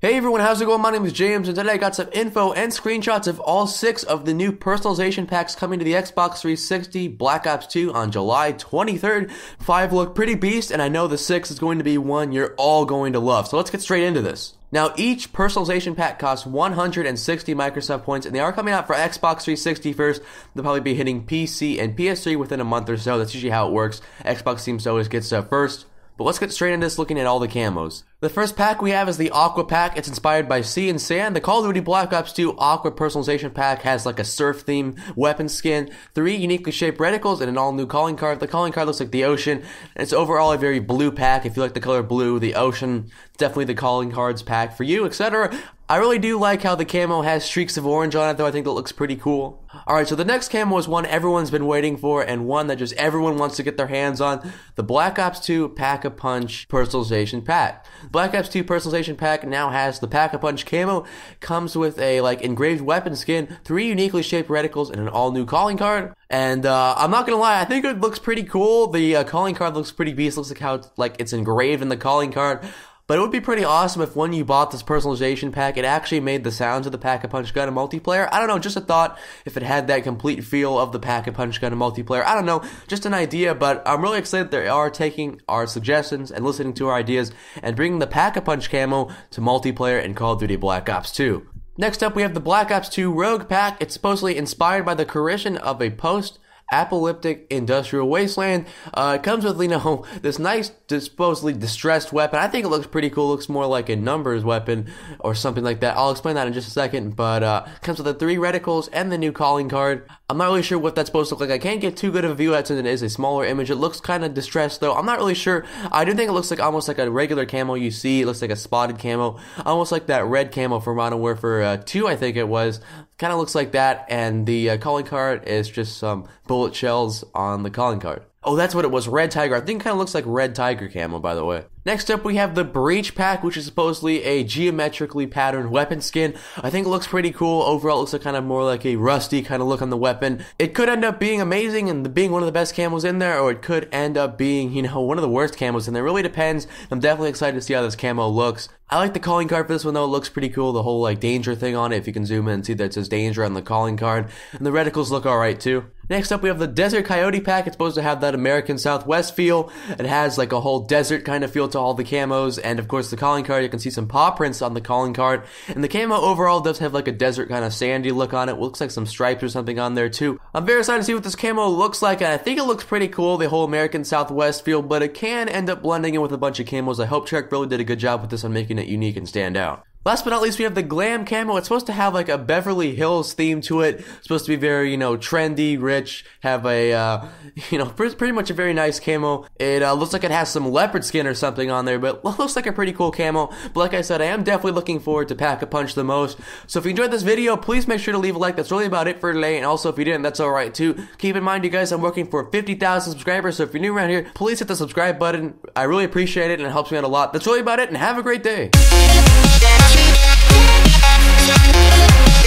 Hey everyone, how's it going? My name is James, and today I got some info and screenshots of all six of the new personalization packs coming to the Xbox 360 Black Ops 2 on July 23rd. Five look pretty beast, and I know the six is going to be one you're all going to love. So let's get straight into this. Now, each personalization pack costs 160 Microsoft points, and they are coming out for Xbox 360 first. They'll probably be hitting PC and PS3 within a month or so. That's usually how it works. Xbox seems to always get stuff first. But let's get straight into this looking at all the camos. The first pack we have is the Aqua Pack. It's inspired by Sea and Sand. The Call of Duty Black Ops 2 Aqua Personalization Pack has like a surf theme, weapon skin, three uniquely shaped reticles, and an all new calling card. The calling card looks like the ocean. It's overall a very blue pack. If you like the color blue, the ocean, definitely the calling cards pack for you, etc. I really do like how the camo has streaks of orange on it though, I think that looks pretty cool. Alright, so the next camo is one everyone's been waiting for and one that just everyone wants to get their hands on, the Black Ops 2 Pack-a-Punch Personalization Pack. Black Ops 2 Personalization Pack now has the Pack-a-Punch camo, comes with a like engraved weapon skin, three uniquely shaped reticles, and an all new calling card. And uh, I'm not gonna lie, I think it looks pretty cool. The uh, calling card looks pretty beast, looks like how it's, like it's engraved in the calling card. But it would be pretty awesome if when you bought this personalization pack, it actually made the sounds of the Pack-a-Punch gun in multiplayer. I don't know, just a thought if it had that complete feel of the Pack-a-Punch gun in multiplayer. I don't know, just an idea, but I'm really excited they are taking our suggestions and listening to our ideas and bringing the Pack-a-Punch camo to multiplayer in Call of Duty Black Ops 2. Next up, we have the Black Ops 2 Rogue Pack. It's supposedly inspired by the creation of a post apocalyptic industrial wasteland. Uh, it comes with, you know, this nice, supposedly distressed weapon. I think it looks pretty cool. It looks more like a numbers weapon or something like that. I'll explain that in just a second, but uh, comes with the three reticles and the new calling card. I'm not really sure what that's supposed to look like. I can't get too good of a view at it since it is a smaller image. It looks kind of distressed, though. I'm not really sure. I do think it looks like almost like a regular camo you see. It looks like a spotted camo, almost like that red camo from Modern Warfare uh, 2, I think it was. Kind of looks like that, and the uh, calling card is just some bullet shells on the calling card. Oh, that's what it was, Red Tiger. I think kind of looks like Red Tiger camo, by the way. Next up, we have the Breach Pack, which is supposedly a geometrically patterned weapon skin. I think it looks pretty cool. Overall, looks like kind of more like a rusty kind of look on the weapon. It could end up being amazing and being one of the best camos in there, or it could end up being, you know, one of the worst camos in there. It really depends. I'm definitely excited to see how this camo looks. I like the calling card for this one though. It looks pretty cool. The whole like danger thing on it. If you can zoom in and see that it says danger on the calling card. And the reticles look alright too. Next up, we have the Desert Coyote pack. It's supposed to have that American Southwest feel. It has like a whole desert kind of feel to all the camos, and of course the calling card. You can see some paw prints on the calling card, and the camo overall does have like a desert kind of sandy look on it. it. Looks like some stripes or something on there too. I'm very excited to see what this camo looks like, and I think it looks pretty cool. The whole American Southwest feel, but it can end up blending in with a bunch of camos. I hope Trek really did a good job with this on making it unique and stand out. Last but not least, we have the glam camo. It's supposed to have like a Beverly Hills theme to it. It's supposed to be very, you know, trendy, rich, have a, uh, you know, pretty much a very nice camo. It uh, looks like it has some leopard skin or something on there, but looks like a pretty cool camo. But like I said, I am definitely looking forward to Pack a Punch the most. So if you enjoyed this video, please make sure to leave a like. That's really about it for today. And also, if you didn't, that's alright too. Keep in mind, you guys, I'm working for 50,000 subscribers. So if you're new around here, please hit the subscribe button. I really appreciate it and it helps me out a lot. That's really about it and have a great day. Thank you.